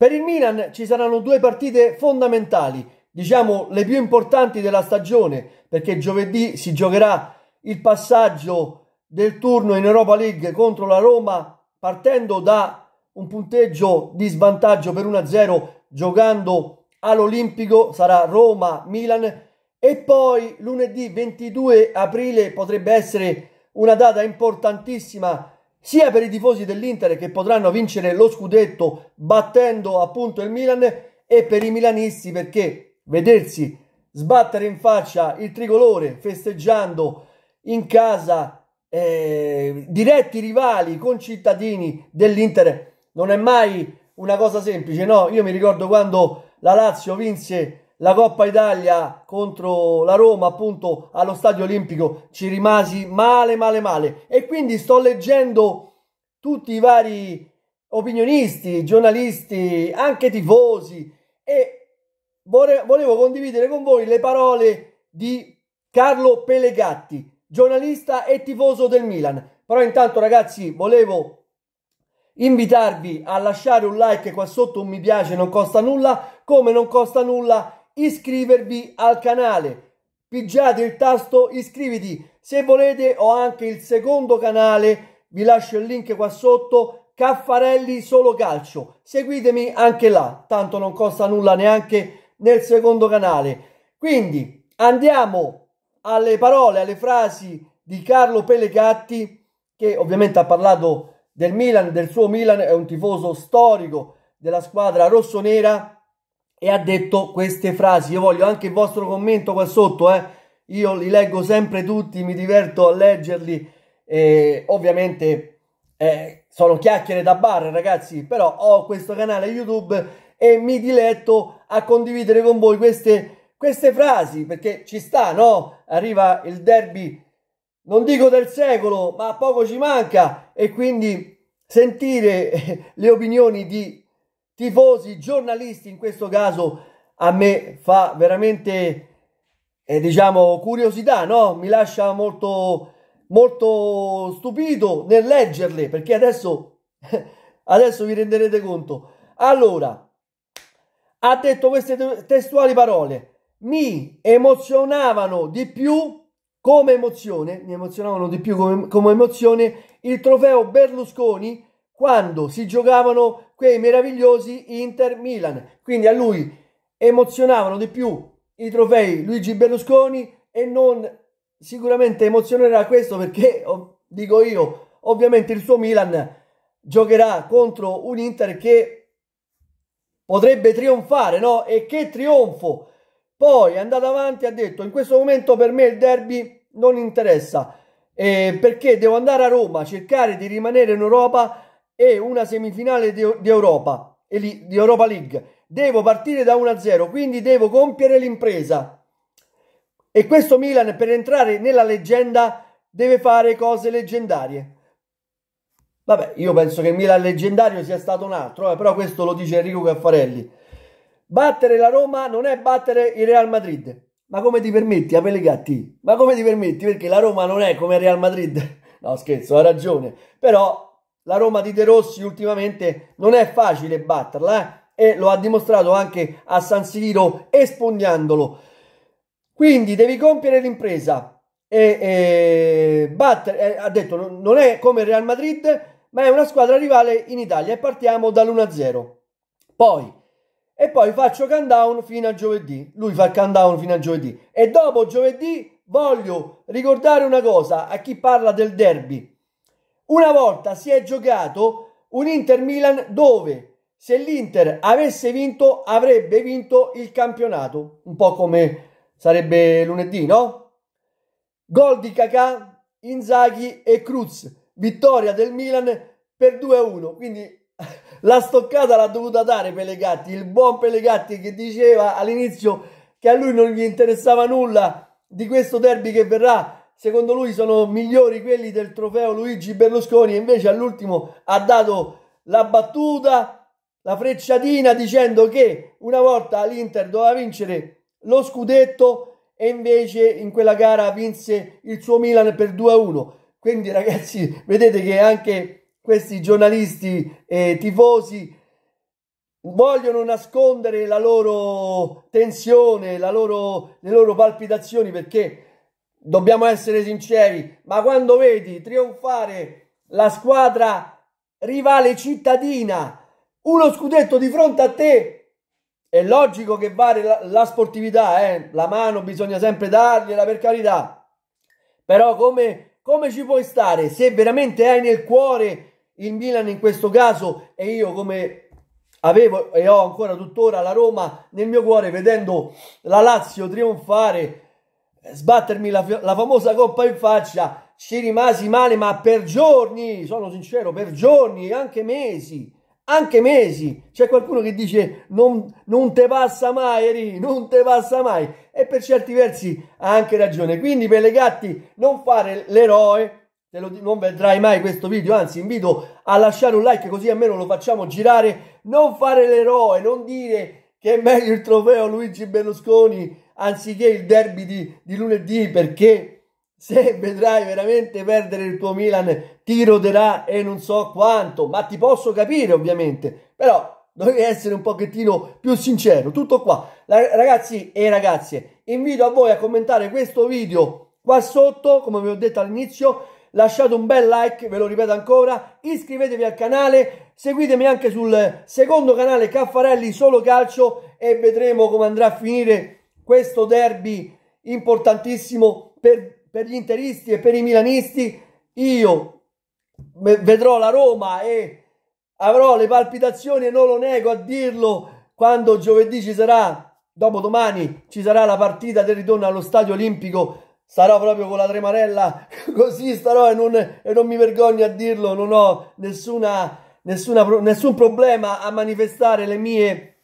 Per il Milan ci saranno due partite fondamentali, diciamo le più importanti della stagione, perché giovedì si giocherà il passaggio del turno in Europa League contro la Roma, partendo da un punteggio di svantaggio per 1-0 giocando all'Olimpico, sarà Roma-Milan e poi lunedì 22 aprile potrebbe essere una data importantissima sia per i tifosi dell'Inter che potranno vincere lo scudetto battendo appunto il Milan e per i milanisti perché vedersi sbattere in faccia il tricolore festeggiando in casa eh, diretti rivali concittadini dell'Inter non è mai una cosa semplice no io mi ricordo quando la Lazio vinse la Coppa Italia contro la Roma, appunto allo Stadio Olimpico, ci rimasi male, male, male. E quindi sto leggendo tutti i vari opinionisti, giornalisti, anche tifosi e volevo condividere con voi le parole di Carlo Pelegatti, giornalista e tifoso del Milan. Però intanto ragazzi volevo invitarvi a lasciare un like qua sotto, un mi piace, non costa nulla, come non costa nulla iscrivervi al canale. Pigiate il tasto iscriviti. Se volete ho anche il secondo canale, vi lascio il link qua sotto, Caffarelli Solo Calcio. Seguitemi anche là, tanto non costa nulla neanche nel secondo canale. Quindi andiamo alle parole, alle frasi di Carlo Pelegatti, che ovviamente ha parlato del Milan, del suo Milan, è un tifoso storico della squadra rossonera e ha detto queste frasi. Io voglio anche il vostro commento qua sotto, eh. io li leggo sempre tutti, mi diverto a leggerli. E ovviamente eh, sono chiacchiere da bar, ragazzi, però ho questo canale YouTube e mi diletto a condividere con voi queste, queste frasi, perché ci sta, no? Arriva il derby, non dico del secolo, ma poco ci manca, e quindi sentire le opinioni di tifosi, giornalisti in questo caso a me fa veramente eh, diciamo curiosità, no? Mi lascia molto molto stupito nel leggerle perché adesso adesso vi renderete conto. Allora, ha detto queste testuali parole. Mi emozionavano di più come emozione, mi emozionavano di più come, come emozione il trofeo Berlusconi quando si giocavano quei meravigliosi Inter-Milan. Quindi a lui emozionavano di più i trofei Luigi Berlusconi e non sicuramente emozionerà questo perché, dico io, ovviamente il suo Milan giocherà contro un Inter che potrebbe trionfare, no? E che trionfo! Poi è andato avanti e ha detto in questo momento per me il derby non interessa eh, perché devo andare a Roma, cercare di rimanere in Europa e una semifinale di, di Europa, di Europa League. Devo partire da 1-0, quindi devo compiere l'impresa. E questo Milan per entrare nella leggenda deve fare cose leggendarie. Vabbè, io penso che il Milan leggendario sia stato un altro, eh, però questo lo dice Enrico Caffarelli. Battere la Roma non è battere il Real Madrid. Ma come ti permetti, Apele Gatti? Ma come ti permetti? Perché la Roma non è come il Real Madrid. No, scherzo, ha ragione. Però la Roma di De Rossi ultimamente non è facile batterla eh? e lo ha dimostrato anche a San Siro espugnandolo. Quindi devi compiere l'impresa e, e battere, eh, ha detto non è come il Real Madrid ma è una squadra rivale in Italia e partiamo dall'1-0. Poi e poi faccio countdown fino a giovedì. Lui fa countdown fino a giovedì e dopo giovedì voglio ricordare una cosa a chi parla del derby una volta si è giocato un Inter Milan dove se l'Inter avesse vinto avrebbe vinto il campionato, un po' come sarebbe lunedì, no? Gol di Kakà, Inzaghi e Cruz, vittoria del Milan per 2-1, quindi la stoccata l'ha dovuta dare Pelegatti, il buon Pelegatti che diceva all'inizio che a lui non gli interessava nulla di questo derby che verrà secondo lui sono migliori quelli del trofeo Luigi Berlusconi invece all'ultimo ha dato la battuta, la frecciatina dicendo che una volta l'Inter doveva vincere lo scudetto e invece in quella gara vinse il suo Milan per 2-1. Quindi ragazzi, vedete che anche questi giornalisti eh, tifosi vogliono nascondere la loro tensione, la loro, le loro palpitazioni perché dobbiamo essere sinceri, ma quando vedi trionfare la squadra rivale cittadina, uno scudetto di fronte a te, è logico che vale la, la sportività, eh? la mano bisogna sempre dargliela per carità, però come, come ci puoi stare se veramente hai nel cuore il Milan in questo caso e io come avevo e ho ancora tuttora la Roma nel mio cuore vedendo la Lazio trionfare sbattermi la, la famosa coppa in faccia, ci rimasi male, ma per giorni, sono sincero, per giorni, anche mesi anche mesi. C'è qualcuno che dice non, non te passa mai, Eri, non te passa mai. E per certi versi ha anche ragione. Quindi per le gatti non fare l'eroe, te lo, non vedrai mai questo video, anzi invito a lasciare un like così almeno lo facciamo girare. Non fare l'eroe, non dire che è meglio il trofeo Luigi Berlusconi anziché il derby di, di lunedì perché se vedrai veramente perdere il tuo Milan ti roderà e non so quanto, ma ti posso capire ovviamente, però dovevi essere un pochettino più sincero, tutto qua. La, ragazzi e ragazze, invito a voi a commentare questo video qua sotto, come vi ho detto all'inizio, lasciate un bel like, ve lo ripeto ancora, iscrivetevi al canale, seguitemi anche sul secondo canale Caffarelli Solo Calcio e vedremo come andrà a finire questo derby importantissimo per, per gli interisti e per i milanisti. Io vedrò la Roma e avrò le palpitazioni e non lo nego a dirlo quando giovedì ci sarà, dopodomani ci sarà la partita del ritorno allo stadio olimpico. Starò proprio con la tremarella, così starò e non, e non mi vergogno a dirlo, non ho nessuna, nessuna, nessun problema a manifestare le mie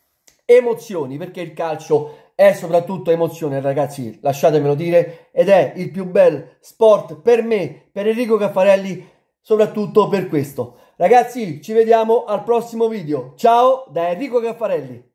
emozioni perché il calcio è soprattutto emozione, ragazzi, lasciatemelo dire, ed è il più bel sport per me, per Enrico Caffarelli, soprattutto per questo. Ragazzi, ci vediamo al prossimo video. Ciao da Enrico Caffarelli.